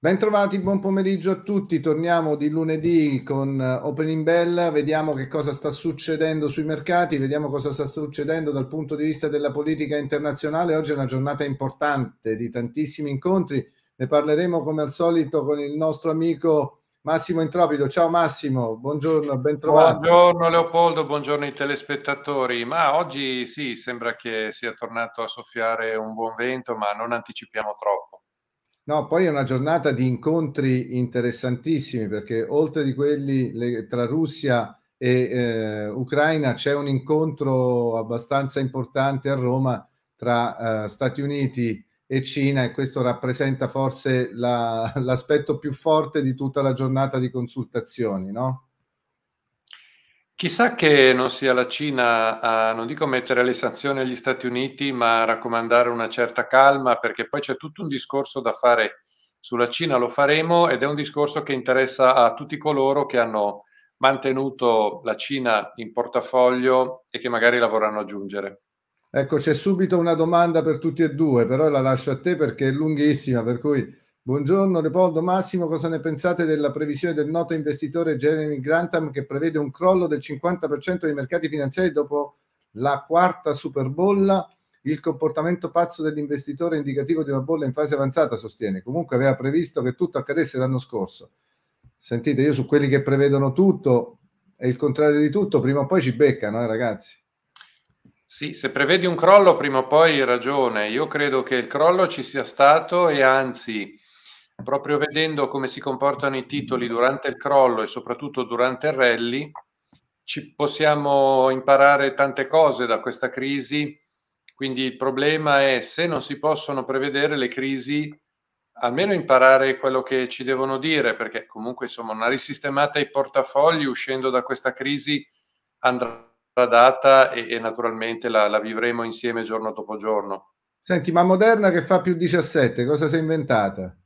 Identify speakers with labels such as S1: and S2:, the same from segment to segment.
S1: Bentrovati, buon pomeriggio a tutti. Torniamo di lunedì con eh, Opening Bell, vediamo che cosa sta succedendo sui mercati, vediamo cosa sta succedendo dal punto di vista della politica internazionale. Oggi è una giornata importante di tantissimi incontri. Ne parleremo come al solito con il nostro amico Massimo Intropido. Ciao Massimo, buongiorno, bentrovato. Buongiorno
S2: Leopoldo, buongiorno ai telespettatori. Ma oggi sì, sembra che sia tornato a soffiare un buon vento, ma non anticipiamo troppo
S1: No, poi è una giornata di incontri interessantissimi perché oltre di quelli le, tra Russia e eh, Ucraina c'è un incontro abbastanza importante a Roma tra eh, Stati Uniti e Cina e questo rappresenta forse la, l'aspetto più forte di tutta la giornata di consultazioni, no?
S2: Chissà che non sia la Cina a, non dico mettere le sanzioni agli Stati Uniti, ma a raccomandare una certa calma, perché poi c'è tutto un discorso da fare sulla Cina, lo faremo, ed è un discorso che interessa a tutti coloro che hanno mantenuto la Cina in portafoglio e che magari la vorranno aggiungere.
S1: Ecco, c'è subito una domanda per tutti e due, però la lascio a te perché è lunghissima, per cui Buongiorno Leopoldo Massimo, cosa ne pensate della previsione del noto investitore Jeremy Grantham che prevede un crollo del 50% dei mercati finanziari dopo la quarta superbolla? Il comportamento pazzo dell'investitore è indicativo di una bolla in fase avanzata, sostiene. Comunque aveva previsto che tutto accadesse l'anno scorso. Sentite, io su quelli che prevedono tutto e il contrario di tutto, prima o poi ci beccano, eh, ragazzi.
S2: Sì, se prevedi un crollo, prima o poi hai ragione. Io credo che il crollo ci sia stato e anzi proprio vedendo come si comportano i titoli durante il crollo e soprattutto durante il rally, ci possiamo imparare tante cose da questa crisi. Quindi il problema è se non si possono prevedere le crisi, almeno imparare quello che ci devono dire, perché comunque insomma una risistemata ai portafogli uscendo da questa crisi andrà data e, e naturalmente la, la vivremo insieme giorno dopo giorno.
S1: Senti, ma Moderna che fa più 17, cosa si è inventata?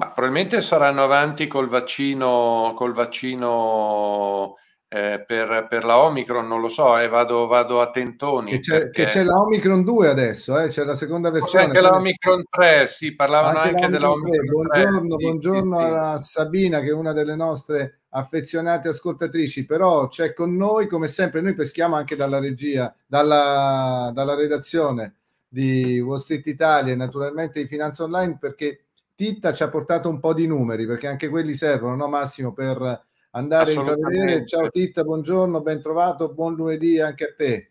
S2: Ma probabilmente saranno avanti col vaccino, col vaccino eh, per, per, la Omicron, non lo so, eh, vado, vado, a tentoni. Che c'è, perché... che c'è, la
S1: Omicron 2 adesso, eh, c'è la seconda versione. C'è anche la
S2: Omicron 3, sì, parlavano anche, anche della Omicron 3. Buongiorno, 3. buongiorno sì,
S1: a sì. Sabina, che è una delle nostre affezionate ascoltatrici, però c'è con noi, come sempre, noi peschiamo anche dalla regia, dalla, dalla redazione di Wall Street Italia e naturalmente di Finanza Online perché Titta ci ha portato un po' di numeri perché anche quelli servono, no Massimo, per andare a vedere. Ciao Titta, buongiorno, ben trovato, buon lunedì anche a te.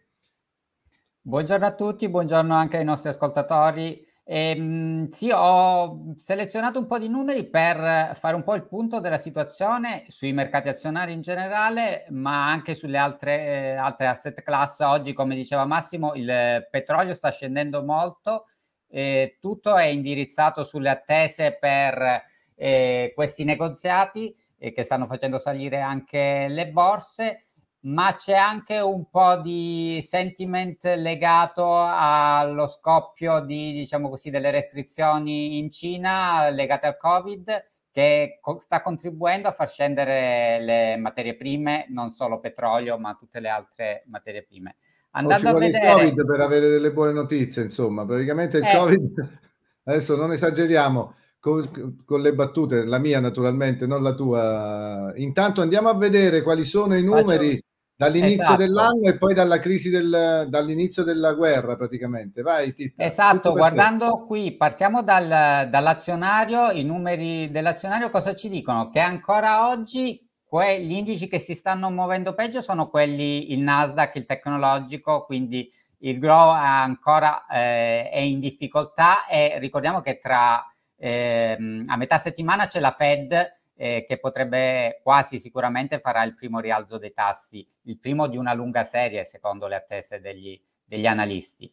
S3: Buongiorno a tutti, buongiorno anche ai nostri ascoltatori. E, ehm, sì, ho selezionato un po' di numeri per fare un po' il punto della situazione sui mercati azionari in generale, ma anche sulle altre, eh, altre asset class. Oggi, come diceva Massimo, il petrolio sta scendendo molto eh, tutto è indirizzato sulle attese per eh, questi negoziati eh, che stanno facendo salire anche le borse, ma c'è anche un po' di sentiment legato allo scoppio di, diciamo così, delle restrizioni in Cina legate al Covid che co- sta contribuendo a far scendere le materie prime, non solo petrolio, ma tutte le altre materie prime
S1: andando a vedere... Il Covid per avere delle buone notizie, insomma, praticamente il eh. Covid, adesso non esageriamo, con, con, le battute, la mia naturalmente, non la tua. Intanto andiamo a vedere quali sono i numeri Faccio... dall'inizio esatto. dell'anno e poi dalla crisi del, dall'inizio della guerra praticamente. Vai Tita. Esatto, guardando
S3: te. qui, partiamo dal, dall'azionario, i numeri dell'azionario cosa ci dicono? Che ancora oggi Que- gli indici che si stanno muovendo peggio sono quelli, il Nasdaq, il tecnologico, quindi il Grow ancora eh, è in difficoltà e ricordiamo che tra eh, a metà settimana c'è la Fed eh, che potrebbe quasi sicuramente farà il primo rialzo dei tassi, il primo di una lunga serie secondo le attese degli, degli analisti.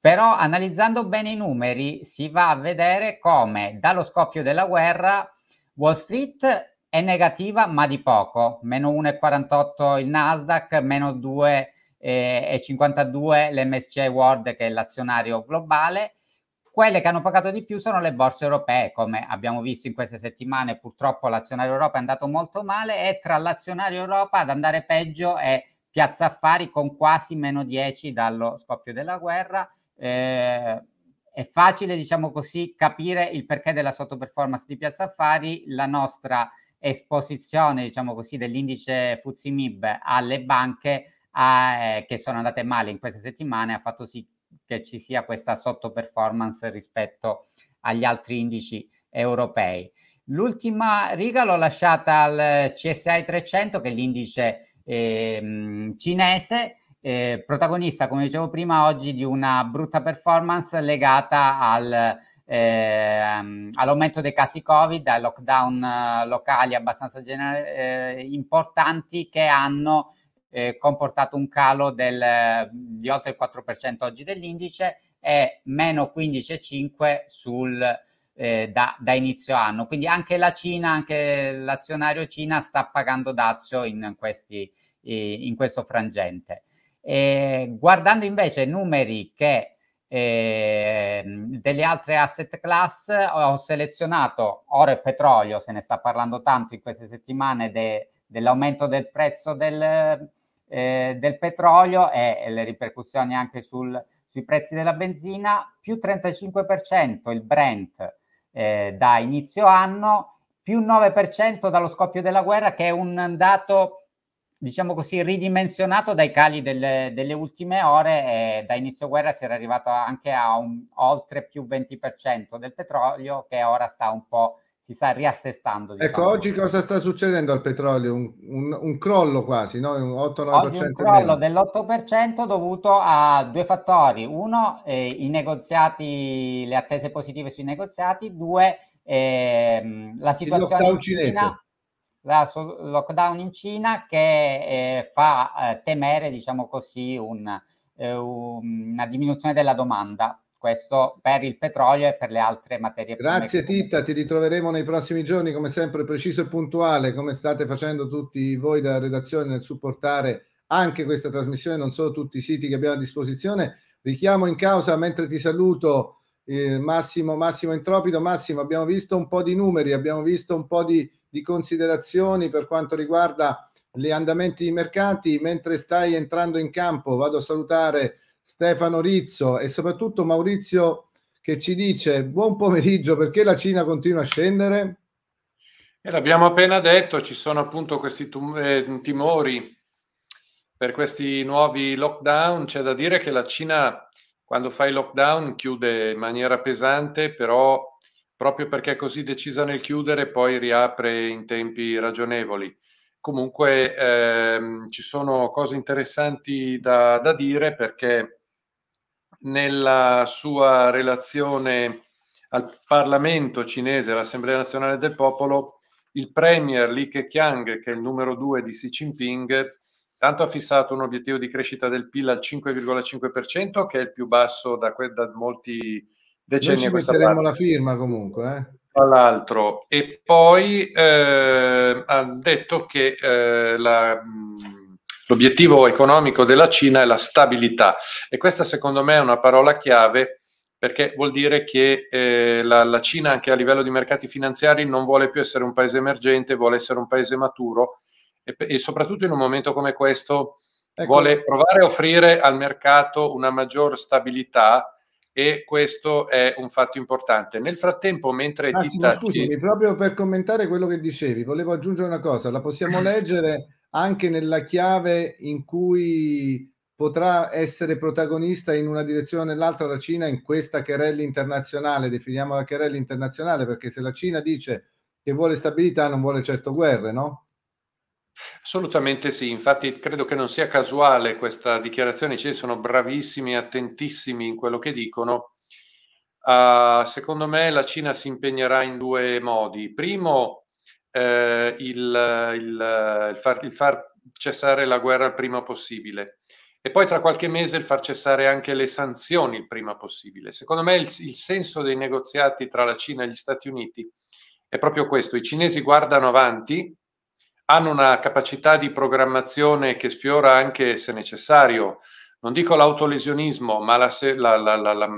S3: Però analizzando bene i numeri si va a vedere come dallo scoppio della guerra Wall Street è negativa ma di poco, meno 1,48 il Nasdaq, meno 2,52 eh, l'MSC World che è l'azionario globale. Quelle che hanno pagato di più sono le borse europee, come abbiamo visto in queste settimane, purtroppo l'azionario Europa è andato molto male e tra l'azionario Europa ad andare peggio è Piazza Affari con quasi meno 10 dallo scoppio della guerra. Eh, è facile, diciamo così, capire il perché della sottoperformance di Piazza Affari, la nostra esposizione, diciamo così, dell'indice Fuzzi alle banche eh, che sono andate male in queste settimane ha fatto sì che ci sia questa sottoperformance rispetto agli altri indici europei. L'ultima riga l'ho lasciata al CSI 300, che è l'indice eh, cinese, eh, protagonista, come dicevo prima, oggi di una brutta performance legata al eh, all'aumento dei casi Covid, ai eh, lockdown eh, locali abbastanza gener- eh, importanti che hanno comportato un calo del, di oltre il 4% oggi dell'indice e meno 15,5 sul, eh, da, da, inizio anno. Quindi anche la Cina, anche l'azionario Cina sta pagando dazio in, questi, in questo frangente. E guardando invece numeri che Ehm, delle altre asset class ho selezionato oro e petrolio, se ne sta parlando tanto in queste settimane de, dell'aumento del prezzo del, eh, del petrolio e, e, le ripercussioni anche sul, sui prezzi della benzina, più 35% il Brent eh, da inizio anno, più 9% dallo scoppio della guerra che è un dato diciamo così, ridimensionato dai cali delle, delle ultime ore e da inizio guerra si era arrivato anche a un oltre più 20% del petrolio che ora sta un po' si sta riassestando. Ecco, diciamo. Ecco, oggi cosa
S1: sta succedendo al petrolio? Un, un, un crollo quasi, no? un 8-9%. Un crollo
S3: dell'8% dovuto a due fattori. Uno, eh, i negoziati, le attese positive sui negoziati. Due, eh, la situazione... Il lockdown cinese la lockdown in Cina che eh, fa eh, temere, diciamo così, un, eh, una diminuzione della domanda. Questo per il petrolio e per le altre materie prime. Grazie
S1: Titta, ti ritroveremo nei prossimi giorni come sempre preciso e puntuale, come state facendo tutti voi dalla redazione nel supportare anche questa trasmissione, non solo tutti i siti che abbiamo a disposizione. Richiamo in causa mentre ti saluto eh, Massimo, Massimo Entropido. Massimo, abbiamo visto un po' di numeri, abbiamo visto un po' di di considerazioni per quanto riguarda gli andamenti di mercati. Mentre stai entrando in campo, vado a salutare Stefano Rizzo e soprattutto Maurizio che ci dice buon pomeriggio perché la Cina continua a scendere.
S2: E eh, l'abbiamo appena detto, ci sono appunto questi tum- eh, timori per questi nuovi lockdown. C'è da dire che la Cina, quando fa i lockdown, chiude in maniera pesante, però proprio perché è così decisa nel chiudere, poi riapre in tempi ragionevoli. Comunque ehm, ci sono cose interessanti da, da dire perché nella sua relazione al Parlamento cinese, all'Assemblea nazionale del popolo, il premier Li Keqiang, che è il numero due di Xi Jinping, tanto ha fissato un obiettivo di crescita del PIL al 5,5%, che è il più basso da, da molti decenni Noi ci metteremo la firma comunque, eh? Tra l'altro, e poi eh, ha detto che eh, la, l'obiettivo economico della Cina è la stabilità e questa secondo me è una parola chiave perché vuol dire che eh, la, la, Cina anche a livello di mercati finanziari non vuole più essere un paese emergente, vuole essere un paese maturo e, e soprattutto in un momento come questo ecco. vuole provare a offrire al mercato una maggior stabilità e questo è un fatto importante. Nel frattempo, mentre Massimo, Titta... scusami,
S1: proprio per commentare quello che dicevi, volevo aggiungere una cosa, la possiamo mm. leggere anche nella chiave in cui potrà essere protagonista in una direzione o nell'altra la Cina in questa querella internazionale, definiamola querella internazionale, perché se la Cina dice che vuole stabilità non vuole certo guerre, no?
S2: Assolutamente sì, infatti credo che non sia casuale questa dichiarazione, ci sono bravissimi, e attentissimi in quello che dicono. Uh, secondo me la Cina si impegnerà in due modi. Primo, eh, il, il, il, far, il, far, cessare la guerra il prima possibile e poi tra qualche mese il far cessare anche le sanzioni il prima possibile. Secondo me il senso dei negoziati tra la Cina e gli Stati Uniti è proprio questo. I cinesi guardano avanti hanno una capacità di programmazione che sfiora anche, se necessario, non dico l'autolesionismo, ma la, la, la, la,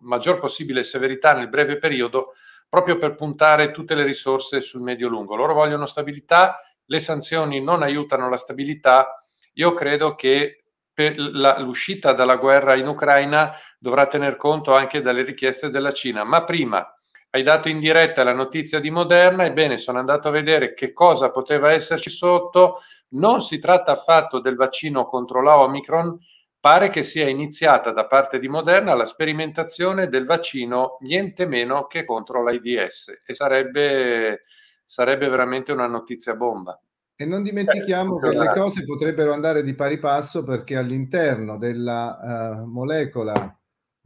S2: maggior possibile severità nel breve periodo, proprio per puntare tutte le risorse sul medio-lungo. Loro vogliono stabilità, le sanzioni non aiutano la stabilità. Io credo che l'uscita dalla guerra in Ucraina dovrà tener conto anche delle richieste della Cina, ma prima hai dato in diretta la notizia di Moderna, ebbene sono andato a vedere che cosa poteva esserci sotto, non si tratta affatto del vaccino contro la Omicron, pare che sia iniziata da parte di Moderna la sperimentazione del vaccino niente meno che contro l'AIDS e sarebbe, sarebbe veramente una notizia bomba.
S1: E non dimentichiamo che le cose potrebbero andare di pari passo perché all'interno della uh, molecola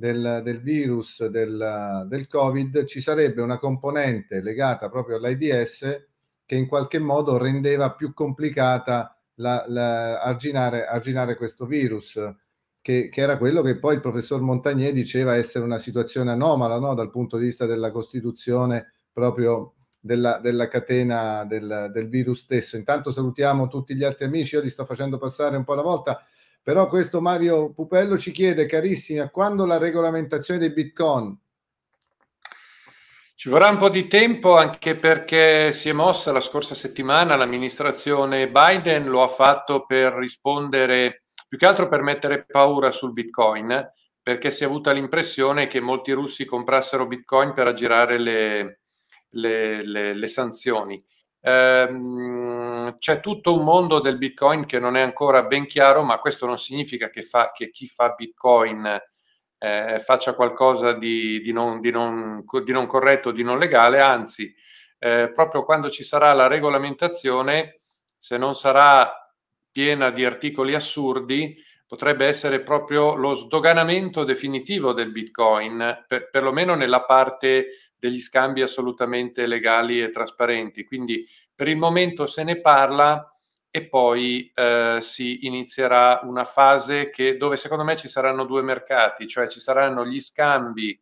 S1: del, del virus del, del, Covid, ci sarebbe una componente legata proprio all'AIDS che in qualche modo rendeva più complicata la, la, arginare, arginare, questo virus, che, che, era quello che poi il professor Montagnier diceva essere una situazione anomala no? dal punto di vista della Costituzione proprio della, della, catena del, del, virus stesso. Intanto salutiamo tutti gli altri amici, io li sto facendo passare un po' alla volta. Però questo Mario Pupello ci chiede, carissimi, a quando la regolamentazione dei bitcoin?
S2: Ci vorrà un po' di tempo anche perché si è mossa la scorsa settimana, l'amministrazione Biden lo ha fatto per rispondere, più che altro per mettere paura sul bitcoin, perché si è avuta l'impressione che molti russi comprassero bitcoin per aggirare le, le, le, le sanzioni. Ehm, c'è tutto un mondo del Bitcoin che non è ancora ben chiaro, ma questo non significa che, fa, che chi fa Bitcoin eh, faccia qualcosa di, di, non, di, non, di, non, corretto, di non legale, anzi, eh, proprio quando ci sarà la regolamentazione, se non sarà piena di articoli assurdi, potrebbe essere proprio lo sdoganamento definitivo del Bitcoin, per, perlomeno nella parte degli scambi assolutamente legali e trasparenti. Quindi per il momento se ne parla e poi eh, si inizierà una fase che, dove secondo me ci saranno due mercati, cioè ci saranno gli scambi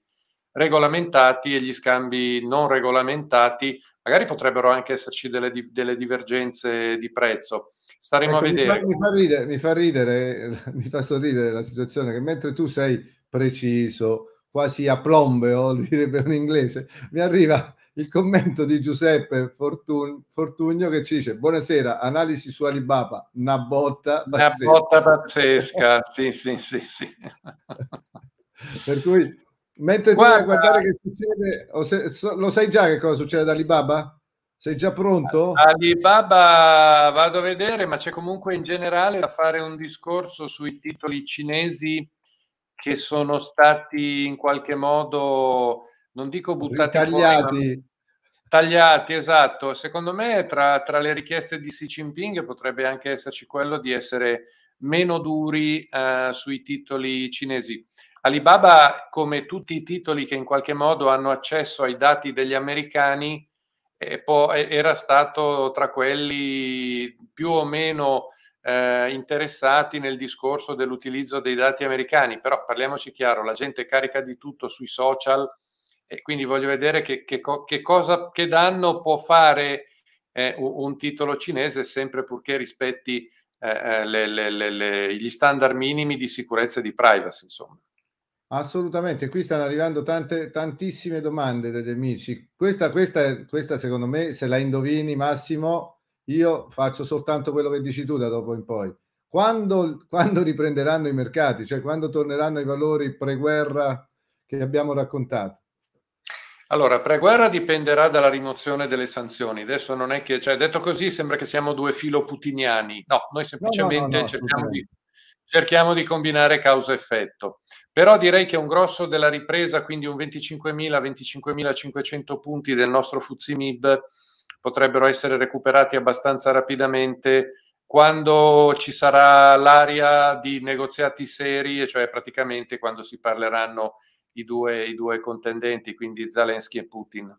S2: regolamentati e gli scambi non regolamentati, magari potrebbero anche esserci delle, delle divergenze di prezzo. Staremo ecco, a vedere. Mi fa, mi
S1: fa, ridere, mi fa ridere, mi fa sorridere la situazione che mentre tu sei preciso, quasi a plombeo, oh, direbbe un inglese, mi arriva il commento di Giuseppe Fortun- Fortugno che ci dice buonasera, analisi su Alibaba, una botta pazzesca. Una botta
S2: pazzesca, sì, sì, sì, sì.
S1: per cui, mentre Guarda... tu vai a guardare che succede, lo sai già che cosa succede ad Alibaba? Sei già pronto?
S2: Alibaba vado a vedere, ma c'è comunque in generale da fare un discorso sui titoli cinesi che sono stati in qualche modo, non dico buttati tagliati. Tagliati, esatto. Secondo me tra, tra, le richieste di Xi Jinping potrebbe anche esserci quello di essere meno duri eh, sui titoli cinesi. Alibaba, come tutti i titoli che in qualche modo hanno accesso ai dati degli americani, eh, era stato tra quelli più o meno eh, interessati nel discorso dell'utilizzo dei dati americani, però parliamoci chiaro, la gente carica di tutto sui social e quindi voglio vedere che, che, che, cosa, che danno può fare eh, un titolo cinese sempre purché rispetti eh, eh le, le, le, gli standard minimi di sicurezza e di privacy, insomma.
S1: Assolutamente, qui stanno arrivando tante, tantissime domande degli amici. Questa, questa, questa secondo me, se la indovini Massimo, io faccio soltanto quello che dici tu da dopo in poi. Quando, quando riprenderanno i mercati, cioè quando torneranno i valori pre-guerra che abbiamo raccontato?
S2: Allora, pre-guerra dipenderà dalla rimozione delle sanzioni. Adesso non è che, cioè, detto così, sembra che siamo due filo putiniani. No, noi semplicemente no, no, no, cerchiamo, di, cerchiamo, di, combinare causa-effetto. Però direi che un grosso della ripresa, quindi un 25.000-25.500 punti del nostro Fuzimib, potrebbero essere recuperati abbastanza rapidamente quando ci sarà l'aria di negoziati seri, cioè praticamente quando si parleranno i due, i due contendenti, quindi Zelensky e Putin.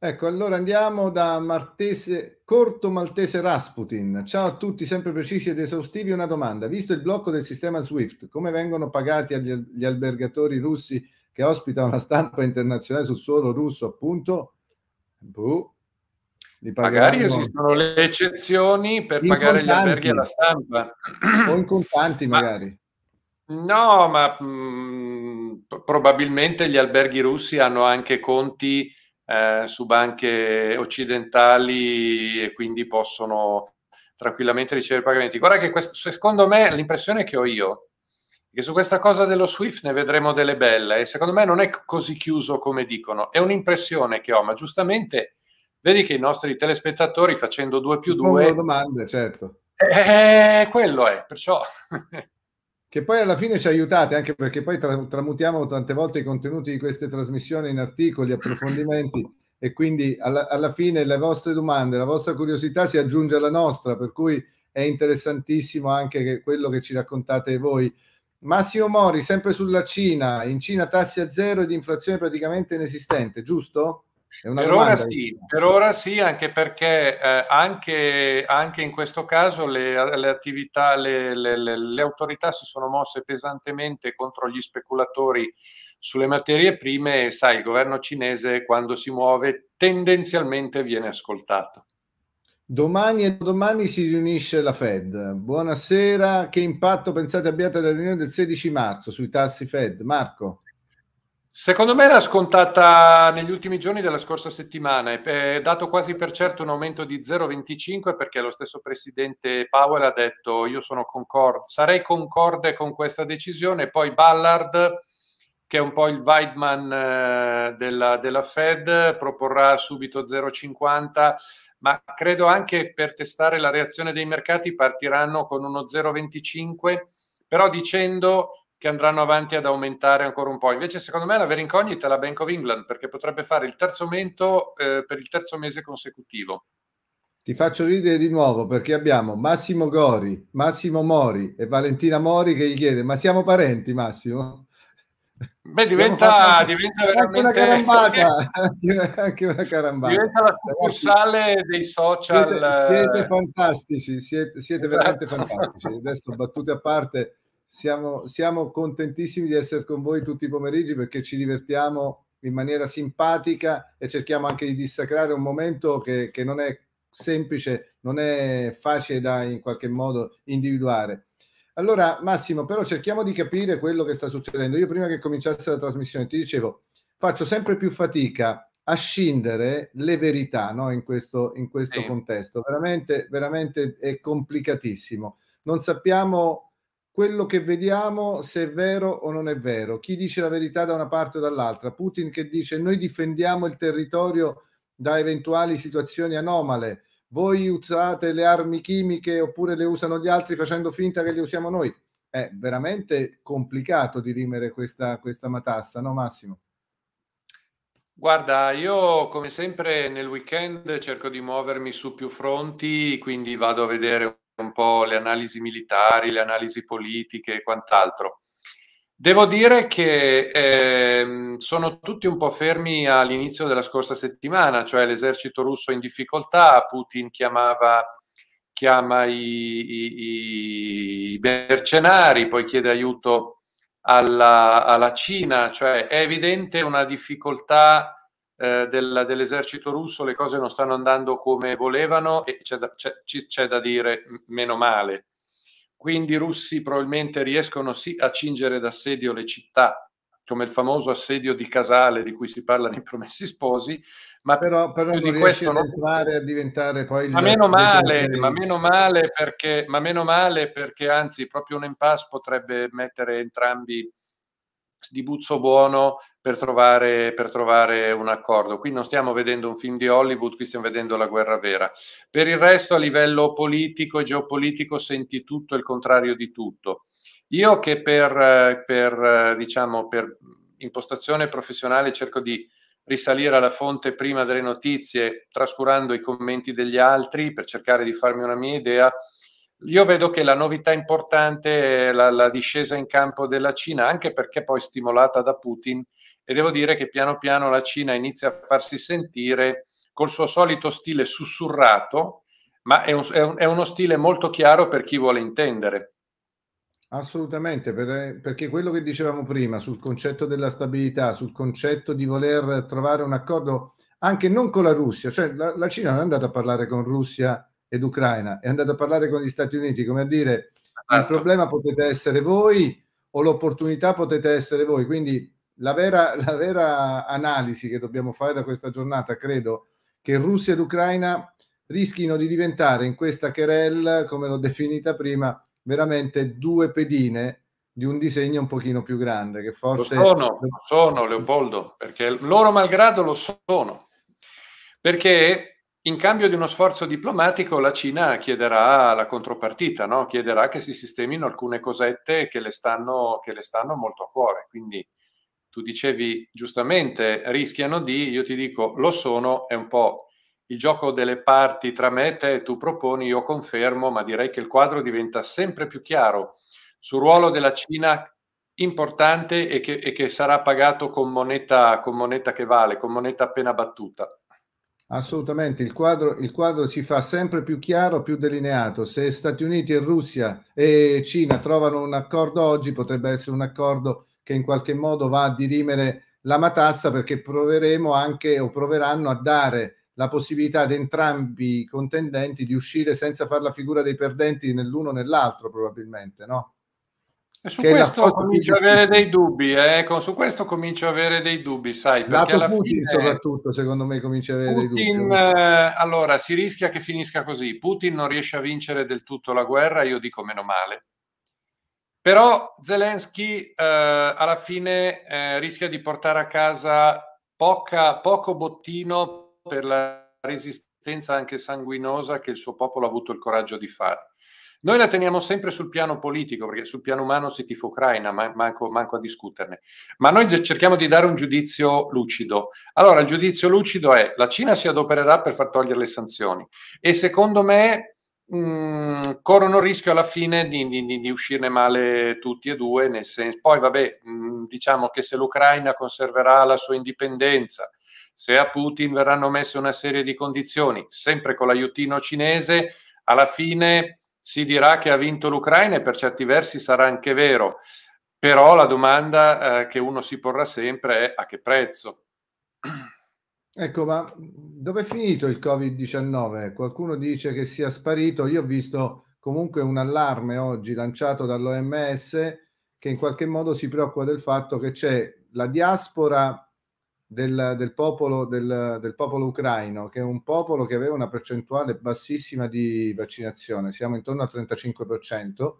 S1: Ecco, allora andiamo da Martese, Corto Maltese Rasputin. Ciao a tutti, sempre precisi ed esaustivi. Una domanda. Visto il blocco del sistema SWIFT, come vengono pagati gli albergatori russi che ospitano la stampa internazionale sul suolo russo, appunto? Buh. Magari esistono
S2: le eccezioni per pagare contanti. gli alberghi alla stampa. O
S1: in contanti ma, magari.
S2: no, ma mh, mhmm, probabilmente gli alberghi russi hanno anche conti eh, su banche occidentali e quindi possono tranquillamente ricevere pagamenti. Guarda che questo, secondo me l'impressione che ho io che su questa cosa dello Swift ne vedremo delle belle e secondo me non è così chiuso come dicono. È un'impressione che ho, ma giustamente Vedi che i nostri telespettatori facendo 2 più 2...
S1: domande, certo.
S2: Eh, quello è, perciò...
S1: che poi alla fine ci aiutate, anche perché poi tra- tramutiamo tante volte i contenuti di queste trasmissioni in articoli, approfondimenti, e quindi alla-, alla fine le vostre domande, la vostra curiosità si aggiunge alla nostra, per cui è interessantissimo anche che quello che ci raccontate voi. Massimo Mori, sempre sulla Cina, in Cina tassi a zero ed inflazione praticamente inesistente, giusto? per ora, sì,
S2: per ora sì, anche perché eh, anche, anche, in questo caso le, le attività, le, le, le, autorità si sono mosse pesantemente contro gli speculatori sulle materie prime e sai, il governo cinese quando si muove tendenzialmente viene ascoltato.
S1: Domani e domani si riunisce la Fed. Buonasera, che impatto pensate abbiate la riunione del 16 marzo sui tassi Fed? Marco?
S2: Secondo me l'ha scontata negli ultimi giorni della scorsa settimana, è dato quasi per certo un aumento di 0,25 perché lo stesso presidente Powell ha detto io sono concorde, sarei concorde con questa decisione, poi Ballard, che è un po' il Weidman eh, della, della Fed, proporrà subito 0,50, ma credo anche per testare la reazione dei mercati partiranno con uno 0,25, però dicendo che andranno avanti ad aumentare ancora un po'. Invece, secondo me, la vera incognita è la Bank of England, perché potrebbe fare il terzo aumento eh, per il terzo mese consecutivo.
S1: Ti faccio ridere di nuovo perché abbiamo Massimo Gori, Massimo Mori e Valentina Mori che gli chiede: Ma siamo parenti, Massimo?
S2: Beh, diventa, fatto, diventa veramente una carambata.
S1: anche una carambata. Diventa la
S2: succursale dei social. Siete, siete eh,
S1: fantastici, siete, siete esatto. veramente fantastici. Adesso battute a parte siamo, siamo contentissimi di essere con voi tutti i pomeriggi perché ci divertiamo in maniera simpatica e cerchiamo anche di dissacrare un momento che, che non è semplice, non è facile da in qualche modo individuare. Allora, Massimo, però cerchiamo di capire quello che sta succedendo. Io prima che cominciasse la trasmissione ti dicevo, faccio sempre più fatica a scindere le verità no? in questo, in questo sì. contesto. Veramente, veramente è complicatissimo. Non sappiamo quello che vediamo se è vero o non è vero, chi dice la verità da una parte o dall'altra, Putin che dice noi difendiamo il territorio da eventuali situazioni anomale, voi usate le armi chimiche oppure le usano gli altri facendo finta che le usiamo noi. È veramente complicato dirimere questa, questa matassa, no Massimo?
S2: Guarda, io come sempre nel weekend cerco di muovermi su più fronti, quindi vado a vedere un po' le analisi militari, le analisi politiche e quant'altro. Devo dire che eh, sono tutti un po' fermi all'inizio della scorsa settimana, cioè l'esercito russo in difficoltà, Putin chiamava, chiama i, i, i mercenari, poi chiede aiuto alla, alla Cina, cioè è evidente una difficoltà eh, del, dell'esercito russo le cose non stanno andando come volevano e c'è da, c'è, c'è da dire meno male. Quindi i russi probabilmente riescono sì a cingere d'assedio le città, come il famoso assedio di Casale di cui si parla nei Promessi Sposi, ma però, però più di questo non
S1: entrare a diventare poi ma Meno male, il...
S2: Ma meno male, perché, ma meno male perché anzi proprio un impasse potrebbe mettere entrambi di Buzzo Buono per trovare, per trovare, un accordo. Qui non stiamo vedendo un film di Hollywood, qui stiamo vedendo la guerra vera. Per il resto, a livello politico e geopolitico, senti tutto il contrario di tutto. Io che per, per, diciamo, per impostazione professionale cerco di risalire alla fonte prima delle notizie, trascurando i commenti degli altri per cercare di farmi una mia idea, io vedo che la novità importante è la, la, discesa in campo della Cina, anche perché poi stimolata da Putin, e devo dire che piano piano la Cina inizia a farsi sentire col suo solito stile sussurrato, ma è, un, è, un, è uno stile molto chiaro per chi vuole intendere.
S1: Assolutamente, per, perché quello che dicevamo prima sul concetto della stabilità, sul concetto di voler trovare un accordo anche non con la Russia, cioè la, la Cina non è andata a parlare con Russia ed Ucraina, è andato a parlare con gli Stati Uniti, come a dire il certo. problema potete essere voi o l'opportunità potete essere voi. Quindi la vera, la vera analisi che dobbiamo fare da questa giornata, credo, che Russia ed Ucraina rischino di diventare in questa querel, come l'ho definita prima, veramente due pedine di un disegno un pochino più grande. Che forse... Lo sono,
S2: lo sono Leopoldo, perché loro malgrado lo sono. Perché in cambio di uno sforzo diplomatico, la Cina chiederà la contropartita, no? chiederà che si sistemino alcune cosette che le, stanno, che le stanno molto a cuore. Quindi tu dicevi giustamente, rischiano di, io ti dico, lo sono, è un po' il gioco delle parti tra me e te, tu proponi, io confermo, ma direi che il quadro diventa sempre più chiaro sul ruolo della Cina importante e che, e che sarà pagato con moneta, con moneta che vale, con moneta appena battuta.
S1: Assolutamente, il quadro, il quadro, si fa sempre più chiaro, più delineato. Se Stati Uniti e Russia e Cina trovano un accordo oggi, potrebbe essere un accordo che in qualche modo va a dirimere la matassa perché proveremo anche o proveranno a dare la possibilità ad entrambi i contendenti di uscire senza far la figura dei perdenti nell'uno o nell'altro probabilmente, no? E su questo comincio ad avere
S2: dei dubbi, eh? su questo comincio ad avere dei dubbi, sai, perché Lato Putin fine, soprattutto
S1: secondo me comincia ad avere Putin, dei dubbi.
S2: Eh, allora, si rischia che finisca così, Putin non riesce a vincere del tutto la guerra, io dico meno male. Però Zelensky eh, alla fine eh, rischia di portare a casa poca, poco bottino per la resistenza anche sanguinosa che il suo popolo ha avuto il coraggio di fare noi la teniamo sempre sul piano politico, perché sul piano umano si tifa Ucraina, ma manco, manco, a discuterne. Ma noi cerchiamo di dare un giudizio lucido. Allora, il giudizio lucido è la Cina si adopererà per far togliere le sanzioni e secondo me mh, mm, corrono il rischio alla fine di, di, di, uscirne male tutti e due, nel senso, poi vabbè, mh, mm, diciamo che se l'Ucraina conserverà la sua indipendenza, se a Putin verranno messe una serie di condizioni, sempre con l'aiutino cinese, alla fine si dirà che ha vinto l'Ucraina e per certi versi sarà anche vero, però la domanda eh, che uno si porrà sempre è a che prezzo.
S1: Ecco, ma dove è finito il Covid-19? Qualcuno dice che sia sparito, io ho visto comunque un allarme oggi lanciato dall'OMS che in qualche modo si preoccupa del fatto che c'è la diaspora del, del, popolo, del, del, popolo, ucraino, che è un popolo che aveva una percentuale bassissima di vaccinazione, siamo intorno al 35%,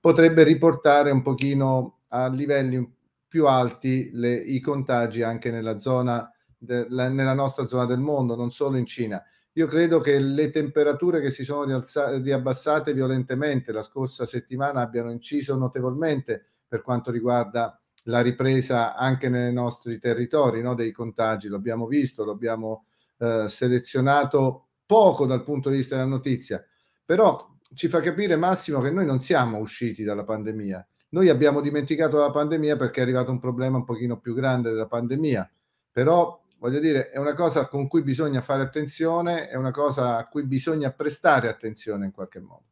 S1: potrebbe riportare un pochino a livelli più alti le, i contagi anche nella, zona de, la, nella nostra zona del mondo, non solo in Cina. Io credo che le temperature che si sono rialzate, riabbassate violentemente la scorsa settimana abbiano inciso notevolmente per quanto riguarda la ripresa anche nei nostri territori no, dei contagi, l'abbiamo visto, l'abbiamo eh, selezionato poco dal punto di vista della notizia, però ci fa capire Massimo che noi non siamo usciti dalla pandemia, noi abbiamo dimenticato la pandemia perché è arrivato un problema un pochino più grande della pandemia, però voglio dire è una cosa con cui bisogna fare attenzione, è una cosa a cui bisogna prestare attenzione in qualche modo.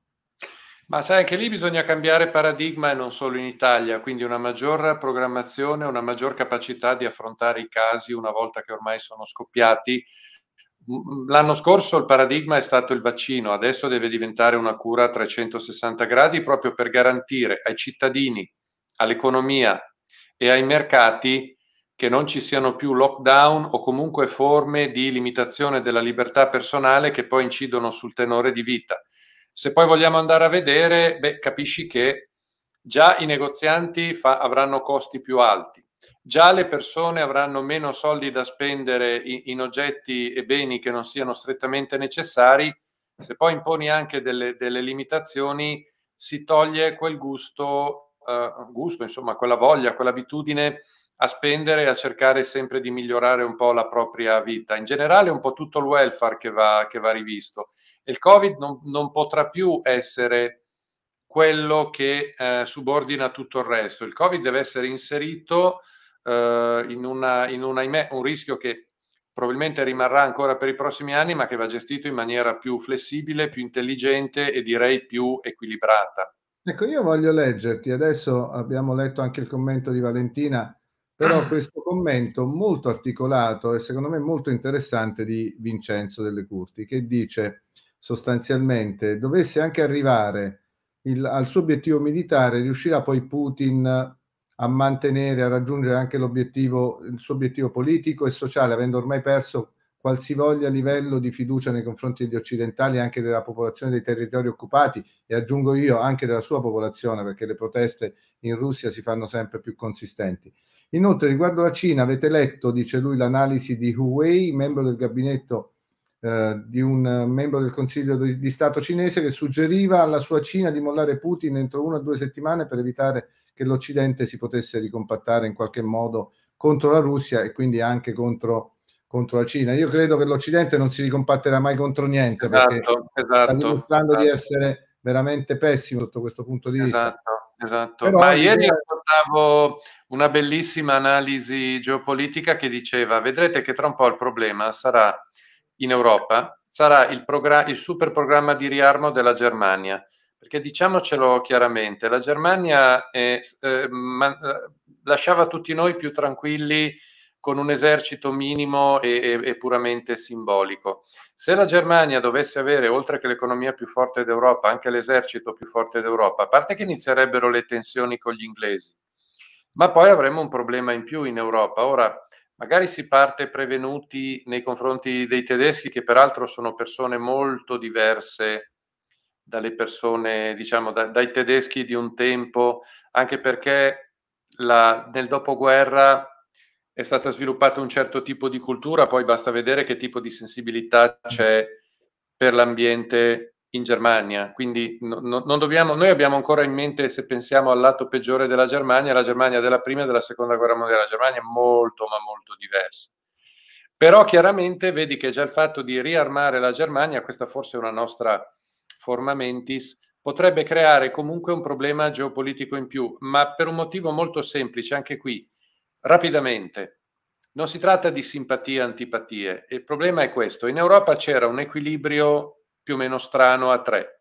S2: Ma sai, anche lì bisogna cambiare paradigma e non solo in Italia, quindi una maggior programmazione, una maggior capacità di affrontare i casi una volta che ormai sono scoppiati. L'anno scorso il paradigma è stato il vaccino, adesso deve diventare una cura a 360 gradi proprio per garantire ai cittadini, all'economia e ai mercati che non ci siano più lockdown o comunque forme di limitazione della libertà personale che poi incidono sul tenore di vita. Se poi vogliamo andare a vedere, beh, capisci che già i negozianti fa, avranno costi più alti, già le persone avranno meno soldi da spendere in, in, oggetti e beni che non siano strettamente necessari, se poi imponi anche delle, delle limitazioni si toglie quel gusto, eh, gusto, insomma quella voglia, quell'abitudine a spendere e a cercare sempre di migliorare un po' la propria vita. In generale è un po' tutto il welfare che va, che va rivisto. Il Covid non, non, potrà più essere quello che eh, subordina tutto il resto. Il Covid deve essere inserito eh, in, una, in una, un rischio che probabilmente rimarrà ancora per i prossimi anni, ma che va gestito in maniera più flessibile, più intelligente e direi più equilibrata.
S1: Ecco, io voglio leggerti, adesso abbiamo letto anche il commento di Valentina, però ah. questo commento molto articolato e secondo me molto interessante di Vincenzo delle Curti che dice sostanzialmente dovesse anche arrivare il, al suo obiettivo militare riuscirà poi Putin a mantenere, a raggiungere anche l'obiettivo, il suo obiettivo politico e sociale avendo ormai perso qualsivoglia livello di fiducia nei confronti degli occidentali anche della popolazione dei territori occupati e aggiungo io anche della sua popolazione perché le proteste in Russia si fanno sempre più consistenti Inoltre, riguardo la Cina, avete letto, dice lui, l'analisi di Huawei, membro del gabinetto eh, di un membro del Consiglio di, di, Stato cinese, che suggeriva alla sua Cina di mollare Putin entro una o due settimane per evitare che l'Occidente si potesse ricompattare in qualche modo contro la Russia e quindi anche contro, contro la Cina. Io credo che l'Occidente non si ricompatterà mai contro niente, esatto, perché esatto, sta esatto, dimostrando esatto. di essere veramente pessimo sotto questo punto di vista.
S2: Esatto, esatto. Ma ieri ascoltavo... Era una bellissima analisi geopolitica che diceva vedrete che tra un po' il problema sarà in Europa, sarà il, progr- il super programma di riarmo della Germania, perché diciamocelo chiaramente, la Germania è, eh, man- eh, lasciava tutti noi più tranquilli con un esercito minimo e, e, e, puramente simbolico. Se la Germania dovesse avere, oltre che l'economia più forte d'Europa, anche l'esercito più forte d'Europa, a parte che inizierebbero le tensioni con gli inglesi, ma poi avremo un problema in più in Europa. Ora, magari si parte prevenuti nei confronti dei tedeschi, che peraltro sono persone molto diverse dalle persone, diciamo, da, dai tedeschi di un tempo, anche perché la, nel dopoguerra è stato sviluppato un certo tipo di cultura, poi basta vedere che tipo di sensibilità c'è per l'ambiente in Germania, quindi no, no, non dobbiamo, noi abbiamo ancora in mente, se pensiamo al lato peggiore della Germania, la Germania della prima e della seconda guerra mondiale, la Germania è molto ma molto diversa. Però chiaramente vedi che già il fatto di riarmare la Germania, questa forse è una nostra forma mentis, potrebbe creare comunque un problema geopolitico in più, ma per un motivo molto semplice, anche qui, rapidamente. Non si tratta di simpatie e antipatie, il problema è questo. In Europa c'era un equilibrio più o meno strano a tre.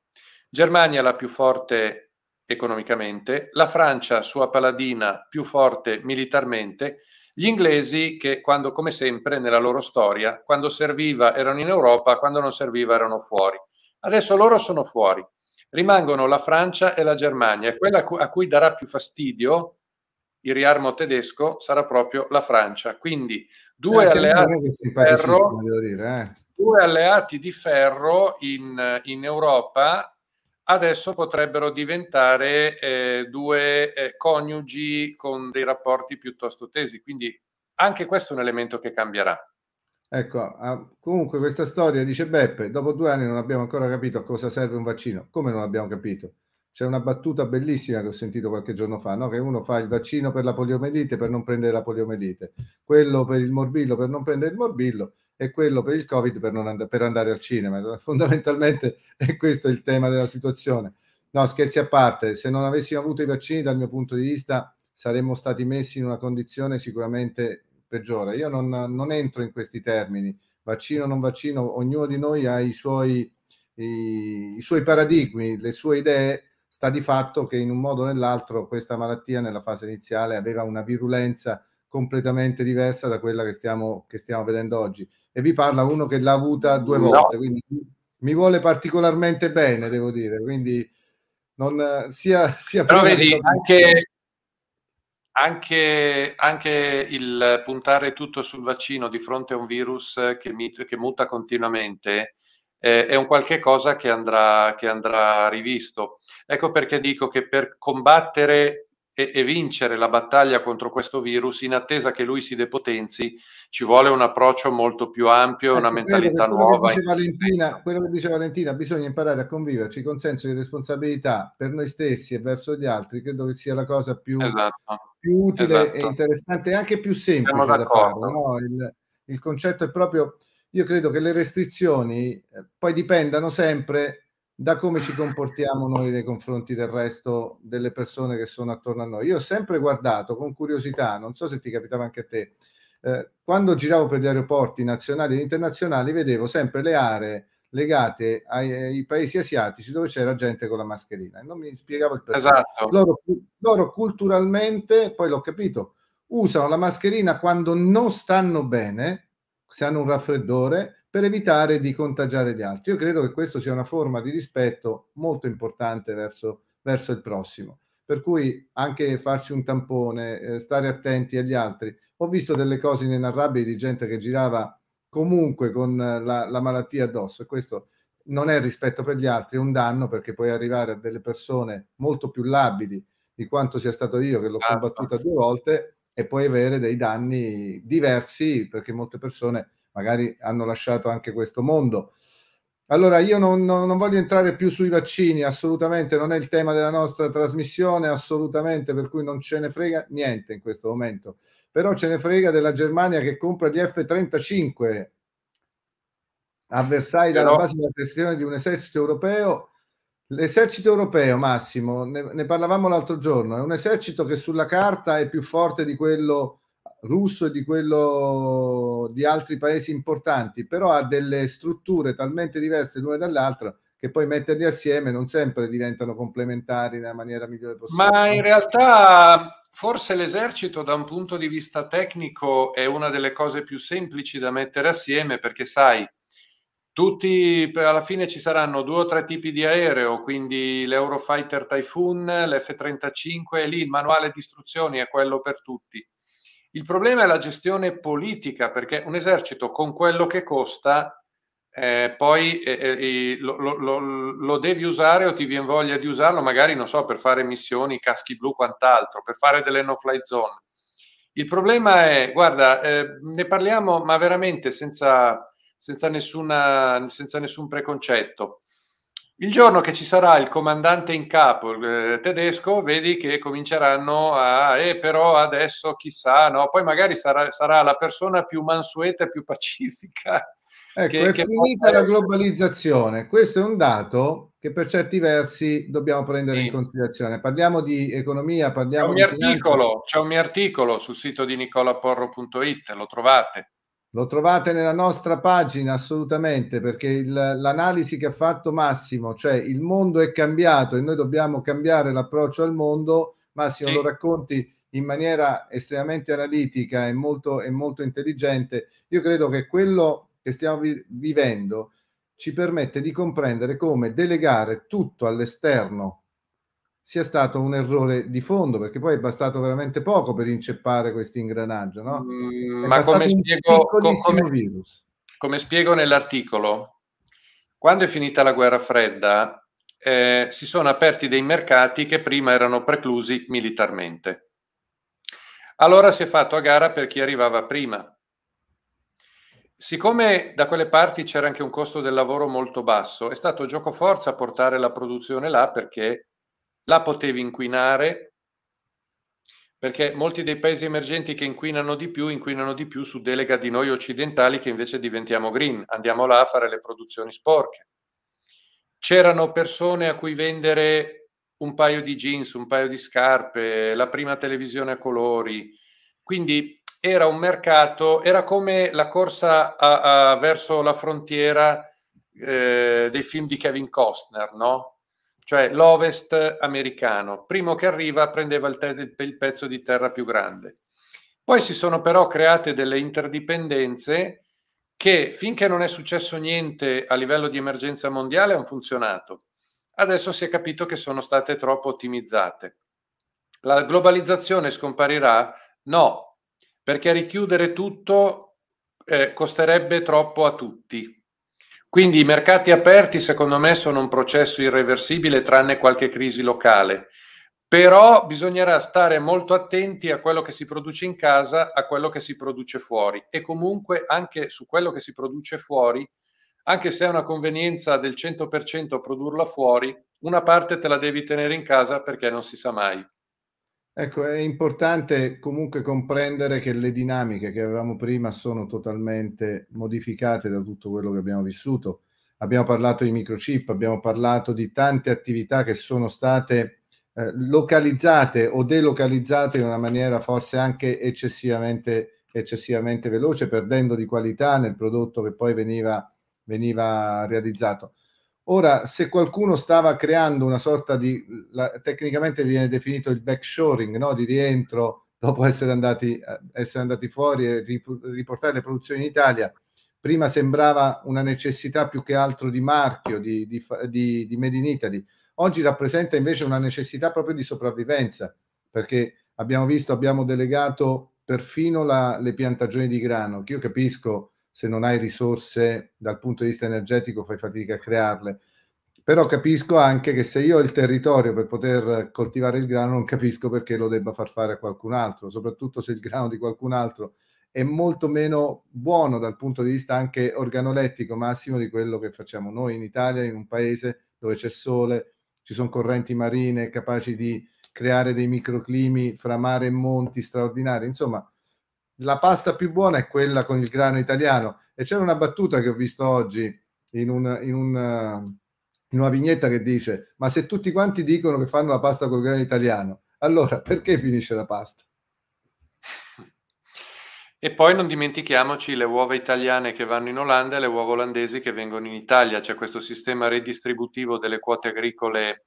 S2: Germania la più forte economicamente, la Francia sua paladina più forte militarmente, gli inglesi che quando come sempre nella loro storia, quando serviva erano in Europa, quando non serviva erano fuori. Adesso loro sono fuori. Rimangono la Francia e la Germania quella a cui darà più fastidio il riarmo tedesco sarà proprio la Francia. Quindi due eh, alleati di ferro,
S1: dire, eh
S2: due alleati di ferro in, in Europa adesso potrebbero diventare eh, due eh, coniugi con dei rapporti piuttosto tesi, quindi anche questo è un elemento che cambierà.
S1: Ecco, ah, comunque questa storia dice Beppe, dopo due anni non abbiamo ancora capito a cosa serve un vaccino, come non abbiamo capito? C'è una battuta bellissima che ho sentito qualche giorno fa, no? che uno fa il vaccino per la poliomelite per non prendere la poliomelite, quello per il morbillo per non prendere il morbillo, e quello per il Covid per, and- per andare al cinema. Fondamentalmente è questo il tema della situazione. No, scherzi a parte, se non avessimo avuto i vaccini, dal mio punto di vista, saremmo stati messi in una condizione sicuramente peggiore. Io non, non entro in questi termini, vaccino o non vaccino, ognuno di noi ha i suoi, i, i suoi paradigmi, le sue idee sta di fatto che in un modo o nell'altro questa malattia nella fase iniziale aveva una virulenza completamente diversa da quella che stiamo, che stiamo vedendo oggi e vi parla uno che l'ha avuta due volte, no. quindi mi vuole particolarmente bene, devo dire, quindi non sia... sia Però vedi, anche,
S2: anche, anche, il puntare tutto sul vaccino di fronte a un virus che, mi, che muta continuamente eh, è un qualche cosa che andrà, che andrà rivisto. Ecco perché dico che per combattere e, e, vincere la battaglia contro questo virus in attesa che lui si depotenzi ci vuole un approccio molto più ampio e una ecco, mentalità quello nuova. Che
S1: Valentina, quello che dice Valentina, bisogna imparare a conviverci con senso di responsabilità per noi stessi e verso gli altri, credo che sia la cosa più,
S2: esatto.
S1: più utile esatto. e interessante e anche più semplice da fare. No? Il, il concetto è proprio, io credo che le restrizioni eh, poi dipendano sempre da come ci comportiamo noi nei confronti del resto delle persone che sono attorno a noi. Io ho sempre guardato con curiosità, non so se ti capitava anche a te, eh, quando giravo per gli aeroporti nazionali ed internazionali vedevo sempre le aree legate ai, ai, paesi asiatici dove c'era gente con la mascherina e non mi spiegavo il perché. Esatto. Loro, loro culturalmente, poi l'ho capito, usano la mascherina quando non stanno bene, se hanno un raffreddore, per evitare di contagiare gli altri. Io credo che questa sia una forma di rispetto molto importante verso, verso il prossimo. Per cui anche farsi un tampone, eh, stare attenti agli altri. Ho visto delle cose inenarrabili di gente che girava comunque con eh, la, la malattia addosso e questo non è rispetto per gli altri, è un danno perché puoi arrivare a delle persone molto più labili di quanto sia stato io che l'ho certo. combattuta due volte e puoi avere dei danni diversi perché molte persone magari hanno lasciato anche questo mondo. Allora, io non, non, non, voglio entrare più sui vaccini, assolutamente, non è il tema della nostra trasmissione, assolutamente, per cui non ce ne frega niente in questo momento. Però ce ne frega della Germania che compra gli F-35 a Versailles dalla base della gestione di un esercito europeo. L'esercito europeo, Massimo, ne, ne parlavamo l'altro giorno, è un esercito che sulla carta è più forte di quello russo e di quello di altri paesi importanti, però ha delle strutture talmente diverse l'una dall'altra che poi metterli assieme non sempre diventano complementari nella maniera migliore possibile.
S2: Ma in realtà forse l'esercito da un punto di vista tecnico è una delle cose più semplici da mettere assieme perché sai, tutti alla fine ci saranno due o tre tipi di aereo, quindi l'Eurofighter Typhoon, l'F-35, e lì il manuale di istruzioni è quello per tutti. Il problema è la gestione politica, perché un esercito con quello che costa eh, poi eh, eh, lo, lo, lo, devi usare o ti viene voglia di usarlo, magari non so, per fare missioni, caschi blu, quant'altro, per fare delle no-fly zone. Il problema è, guarda, eh, ne parliamo ma veramente senza, senza, nessuna, senza nessun preconcetto. Il giorno che ci sarà il comandante in capo eh, tedesco, vedi che cominceranno a, eh, però adesso chissà, no? Poi magari sarà, sarà la persona più mansueta, e più pacifica.
S1: Ecco, che, è che finita la essere... globalizzazione. Questo è un dato che per certi versi dobbiamo prendere sì. in considerazione. Parliamo di economia, parliamo c'è di... Mio articolo,
S2: c'è un mio articolo sul sito di nicolaporro.it, lo trovate.
S1: Lo trovate nella nostra pagina assolutamente perché il, l'analisi che ha fatto Massimo, cioè il mondo è cambiato e noi dobbiamo cambiare l'approccio al mondo, Massimo sì. lo racconti in maniera estremamente analitica e molto, e molto intelligente. Io credo che quello che stiamo vi- vivendo ci permette di comprendere come delegare tutto all'esterno sia stato un errore di fondo, perché poi è bastato veramente poco per inceppare questo ingranaggio, no?
S2: Mm, ma come spiego, co- come, come spiego nell'articolo, quando è finita la guerra fredda, eh, si sono aperti dei mercati che prima erano preclusi militarmente. Allora si è fatto a gara per chi arrivava prima. Siccome da quelle parti c'era anche un costo del lavoro molto basso, è stato gioco forza portare la produzione là perché la potevi inquinare perché molti dei paesi emergenti che inquinano di più inquinano di più su delega di noi occidentali che invece diventiamo green, andiamo là a fare le produzioni sporche. C'erano persone a cui vendere un paio di jeans, un paio di scarpe, la prima televisione a colori, quindi era un mercato, era come la corsa a, a, verso la frontiera eh, dei film di Kevin Costner, no? cioè l'ovest americano. Primo che arriva prendeva il, te- il pezzo di terra più grande. Poi si sono però create delle interdipendenze che finché non è successo niente a livello di emergenza mondiale hanno funzionato. Adesso si è capito che sono state troppo ottimizzate. La globalizzazione scomparirà? No, perché richiudere tutto eh, costerebbe troppo a tutti. Quindi i mercati aperti secondo me sono un processo irreversibile tranne qualche crisi locale, però bisognerà stare molto attenti a quello che si produce in casa, a quello che si produce fuori e comunque anche su quello che si produce fuori, anche se è una convenienza del 100% produrla fuori, una parte te la devi tenere in casa perché non si sa mai.
S1: Ecco, è importante comunque comprendere che le dinamiche che avevamo prima sono totalmente modificate da tutto quello che abbiamo vissuto. Abbiamo parlato di microchip, abbiamo parlato di tante attività che sono state eh, localizzate o delocalizzate in una maniera forse anche eccessivamente, eccessivamente veloce, perdendo di qualità nel prodotto che poi veniva, veniva realizzato. Ora, se qualcuno stava creando una sorta di, la, tecnicamente viene definito il backshoring, no? di rientro dopo essere andati, eh, essere andati fuori e riportare le produzioni in Italia, prima sembrava una necessità più che altro di marchio, di, di, di, di Made in Italy, oggi rappresenta invece una necessità proprio di sopravvivenza, perché abbiamo visto, abbiamo delegato perfino la, le piantagioni di grano, che io capisco se non hai risorse dal punto di vista energetico fai fatica a crearle. Però capisco anche che se io ho il territorio per poter coltivare il grano, non capisco perché lo debba far fare a qualcun altro, soprattutto se il grano di qualcun altro è molto meno buono dal punto di vista anche organolettico massimo di quello che facciamo noi in Italia, in un paese dove c'è sole, ci sono correnti marine capaci di creare dei microclimi fra mare e monti straordinari. Insomma, la pasta più buona è quella con il grano italiano. E c'era una battuta che ho visto oggi in, un, in, un, eh, in una vignetta che dice, ma se tutti quanti dicono che fanno la pasta col grano italiano, allora perché finisce la pasta?
S2: E poi non dimentichiamoci le uova italiane che vanno in Olanda e le uova olandesi che vengono in Italia. C'è questo sistema redistributivo delle quote agricole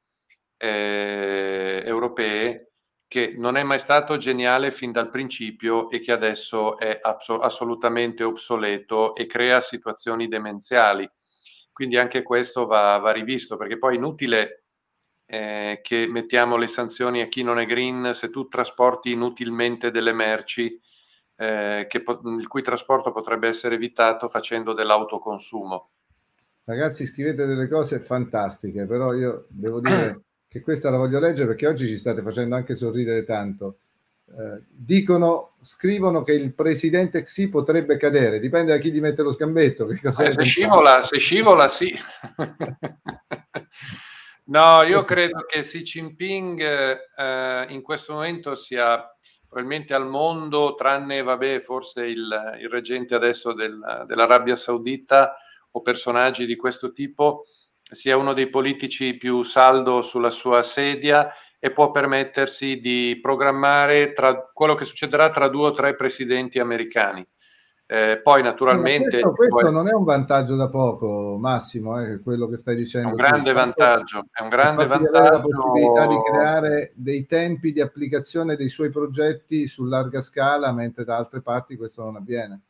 S2: eh, europee che non è mai stato geniale fin dal principio e che adesso è abs- assolutamente obsoleto e crea situazioni demenziali. Quindi anche questo va, va rivisto, perché poi è inutile eh, che mettiamo le sanzioni a chi non è green se tu trasporti inutilmente delle merci, eh, po- il cui trasporto potrebbe essere evitato facendo dell'autoconsumo.
S1: Ragazzi, scrivete delle cose fantastiche, però io devo dire... che questa la voglio leggere perché oggi ci state facendo anche sorridere tanto. Eh, dicono, scrivono che il presidente Xi potrebbe cadere, dipende da chi gli mette lo sgambetto. Che
S2: cosa eh, se, scivola, se scivola, sì. no, io credo che Xi Jinping eh, in questo momento sia probabilmente al mondo, tranne vabbè, forse il, il reggente adesso del, dell'Arabia Saudita o personaggi di questo tipo, sia uno dei politici più saldo sulla sua sedia e può permettersi di programmare tra, quello che succederà tra due o tre presidenti americani. Eh, poi naturalmente... Ma questo, questo poi, non è un
S1: vantaggio da poco, Massimo, eh, quello che stai dicendo. È un grande
S2: tu. vantaggio, è un grande Infatti, vantaggio. la possibilità di creare
S1: dei tempi di applicazione dei suoi progetti su larga scala, mentre da altre parti questo non avviene.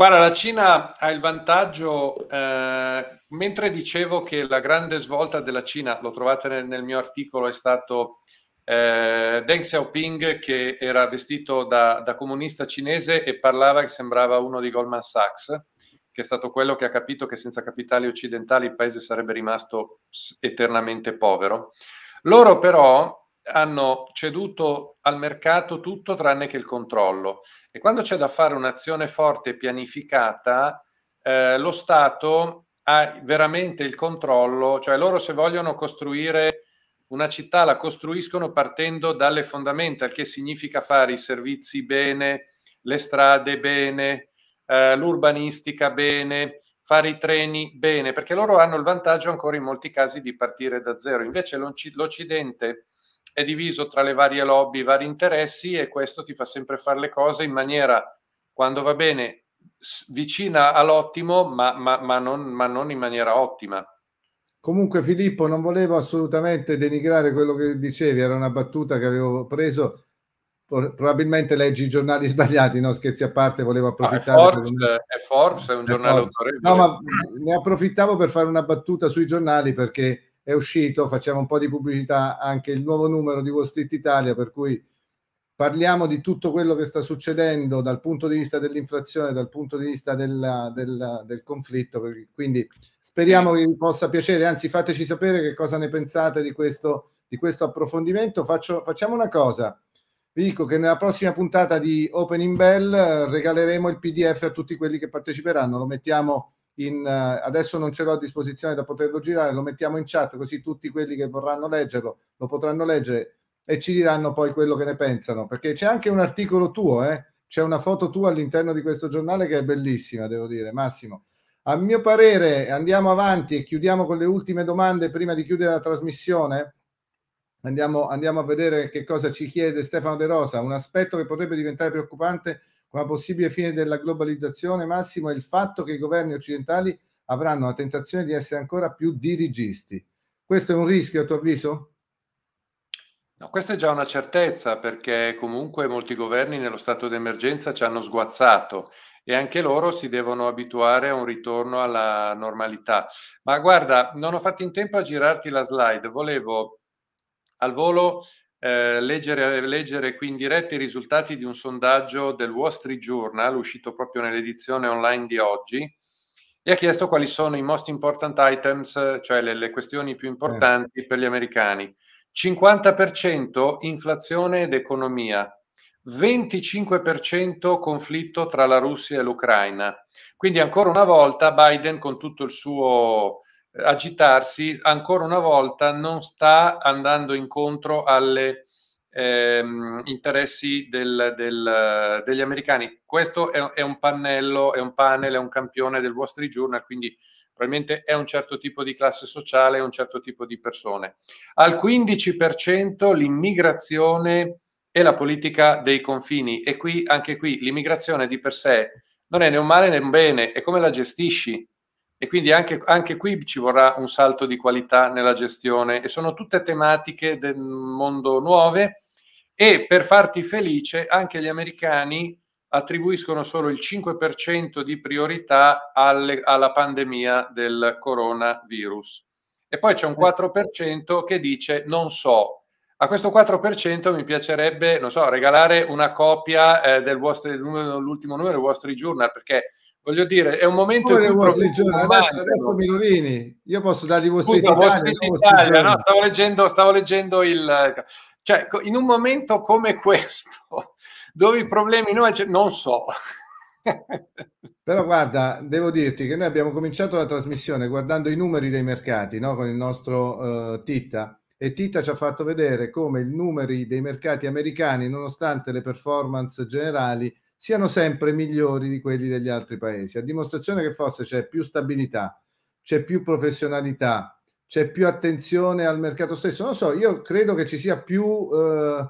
S2: Guarda, la Cina ha il vantaggio, eh, mentre dicevo che la grande svolta della Cina, lo trovate nel, nel mio articolo, è stato eh, Deng Xiaoping che era vestito da, da, comunista cinese e parlava che sembrava uno di Goldman Sachs, che è stato quello che ha capito che senza capitali occidentali il paese sarebbe rimasto eternamente povero. Loro però hanno ceduto al mercato tutto tranne che il controllo e quando c'è da fare un'azione forte e pianificata, eh, lo Stato ha veramente il controllo, cioè loro se vogliono costruire una città la costruiscono partendo dalle fondamenta, che significa fare i servizi bene, le strade bene, eh, l'urbanistica bene, fare i treni bene, perché loro hanno il vantaggio ancora in molti casi di partire da zero. Invece l'Occidente è diviso tra le varie lobby, i vari interessi e questo ti fa sempre fare le cose in maniera, quando va bene, vicina all'ottimo, ma, ma, ma, non, ma non in maniera ottima.
S1: Comunque Filippo non volevo assolutamente denigrare quello che dicevi, era una battuta che avevo preso probabilmente leggi i giornali sbagliati, no scherzi a parte, volevo approfittare. Ah, è, Forbes, per...
S2: è Forbes, è un giornale autorevole. No, ma
S1: ne approfittavo per fare una battuta sui giornali perché è uscito, facciamo un po' di pubblicità, anche il nuovo numero di Wall Street Italia, per cui parliamo di tutto quello che sta succedendo dal punto di vista dell'inflazione, dal punto di vista della, della, del conflitto, quindi speriamo che vi possa piacere, anzi fateci sapere che cosa ne pensate di questo, di questo approfondimento. Faccio, facciamo una cosa, vi dico che nella prossima puntata di Opening Bell eh, regaleremo il PDF a tutti quelli che parteciperanno, lo mettiamo in, uh, adesso non ce l'ho a disposizione da poterlo girare, lo mettiamo in chat così tutti quelli che vorranno leggerlo lo potranno leggere e ci diranno poi quello che ne pensano, perché c'è anche un articolo tuo, eh? c'è una foto tua all'interno di questo giornale che è bellissima, devo dire, Massimo. A mio parere, andiamo avanti e chiudiamo con le ultime domande prima di chiudere la trasmissione. Andiamo, andiamo a vedere che cosa ci chiede Stefano De Rosa. Un aspetto che potrebbe diventare preoccupante una possibile fine della globalizzazione, Massimo, è il fatto che i governi occidentali avranno la tentazione di essere ancora più dirigisti. Questo è un rischio, a tuo avviso?
S2: No, questa è già una certezza perché comunque molti governi nello stato d'emergenza ci hanno sguazzato e anche loro si devono abituare a un ritorno alla normalità. Ma guarda, non ho fatto in tempo a girarti la slide, volevo al volo eh, leggere, leggere, qui in diretta i risultati di un sondaggio del Wall Street Journal, uscito proprio nell'edizione online di oggi, e ha chiesto quali sono i most important items, cioè le, le questioni più importanti eh. per gli americani. 50% inflazione ed economia, 25% conflitto tra la Russia e l'Ucraina. Quindi ancora una volta Biden con tutto il suo agitarsi ancora una volta non sta andando incontro alle ehm, interessi del, del, degli americani. Questo è, è, un pannello, è un panel, è un campione del Wall Street Journal, quindi probabilmente è un certo tipo di classe sociale, un certo tipo di persone. Al 15% l'immigrazione e la politica dei confini. E qui, anche qui, l'immigrazione di per sé non è né un male né un bene, è come la gestisci e quindi anche, anche, qui ci vorrà un salto di qualità nella gestione e sono tutte tematiche del mondo nuove e per farti felice anche gli americani attribuiscono solo il 5% di priorità alle, alla pandemia del coronavirus e poi c'è un 4% che dice non so. A questo 4% mi piacerebbe, non so, regalare una copia eh, dell'ultimo numero del Wall Street Journal perché Voglio dire, è un momento Come in cui Giorno, adesso, adesso
S1: mi rovini. Io posso dargli vostra Italia, Italia no,
S2: stavo leggendo, stavo leggendo il cioè in un momento come questo dove i problemi noi non so.
S1: Però guarda, devo dirti che noi abbiamo cominciato la trasmissione guardando i numeri dei mercati no? con il nostro uh, Titta e Titta ci ha fatto vedere come i numeri dei mercati americani, nonostante le performance generali, siano sempre migliori di quelli degli altri paesi, a dimostrazione che forse c'è più stabilità, c'è più professionalità, c'è più attenzione al mercato stesso. Non so, io credo che ci sia più eh,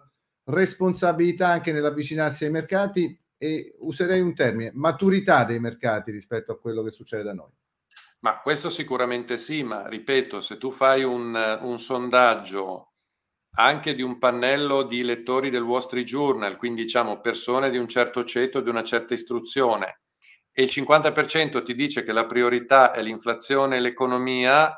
S1: responsabilità anche nell'avvicinarsi ai mercati e userei un termine, maturità dei mercati rispetto a quello che succede da
S2: noi. Ma questo sicuramente sì, ma ripeto, se tu fai un, un sondaggio anche di un pannello di lettori del Wall Street Journal, quindi diciamo persone di un certo ceto, di una certa istruzione, e il 50% ti dice che la priorità è l'inflazione e l'economia,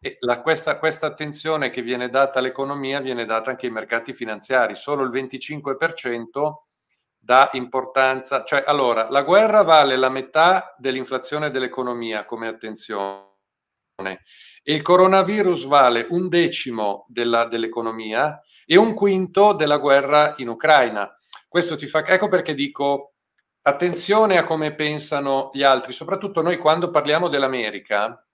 S2: e la, questa, questa attenzione che viene data all'economia viene data anche ai mercati finanziari, solo il 25% dà importanza, cioè allora la guerra vale la metà dell'inflazione dell'economia come attenzione il coronavirus vale un decimo della, dell'economia e un quinto della guerra in Ucraina. Questo ti fa... Ecco perché dico attenzione a come pensano gli altri, soprattutto noi quando parliamo dell'America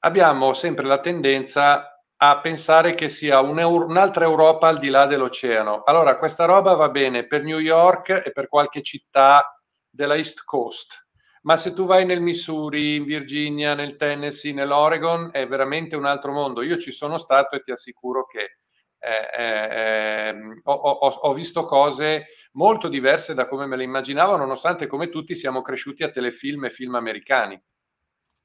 S2: abbiamo sempre la tendenza a pensare che sia un'altra Europa al di là dell'oceano. Allora, questa roba va bene per New York e per qualche città della East Coast, ma se tu vai nel Missouri, in Virginia, nel Tennessee, nell'Oregon, è veramente un altro mondo. Io ci sono stato e ti assicuro che eh, eh, ehm, ho, ho, ho, visto cose molto diverse da come me le immaginavo, nonostante come tutti siamo cresciuti a telefilm e film americani.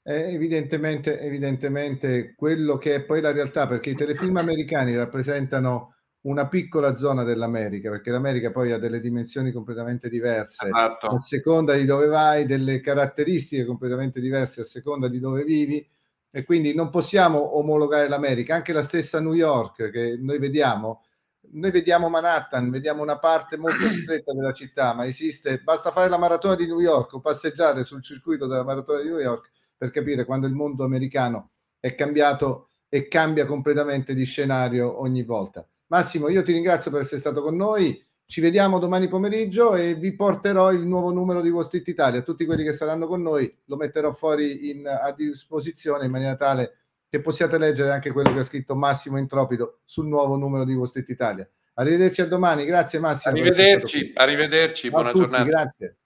S1: Eh, evidentemente, evidentemente quello che è poi la realtà, perché i telefilm americani rappresentano una piccola zona dell'America, perché l'America poi ha delle dimensioni completamente diverse esatto. a seconda di dove vai, delle caratteristiche completamente diverse a seconda di dove vivi e quindi non possiamo omologare l'America, anche la stessa New York che noi vediamo, noi vediamo Manhattan, vediamo una parte molto ristretta della città, ma esiste, basta fare la maratona di New York o passeggiare sul circuito della maratona di New York per capire quando il mondo americano è cambiato e cambia completamente di scenario ogni volta. Massimo, io ti ringrazio per essere stato con noi. Ci vediamo domani pomeriggio e vi porterò il nuovo numero di Wall Italia. Tutti quelli che saranno con noi lo metterò fuori in, a disposizione in maniera tale che possiate leggere anche quello che ha scritto Massimo Intropido sul nuovo numero di Wall Italia. Arrivederci a domani, grazie Massimo. Arrivederci,
S2: arrivederci, buona giornata.
S1: Grazie.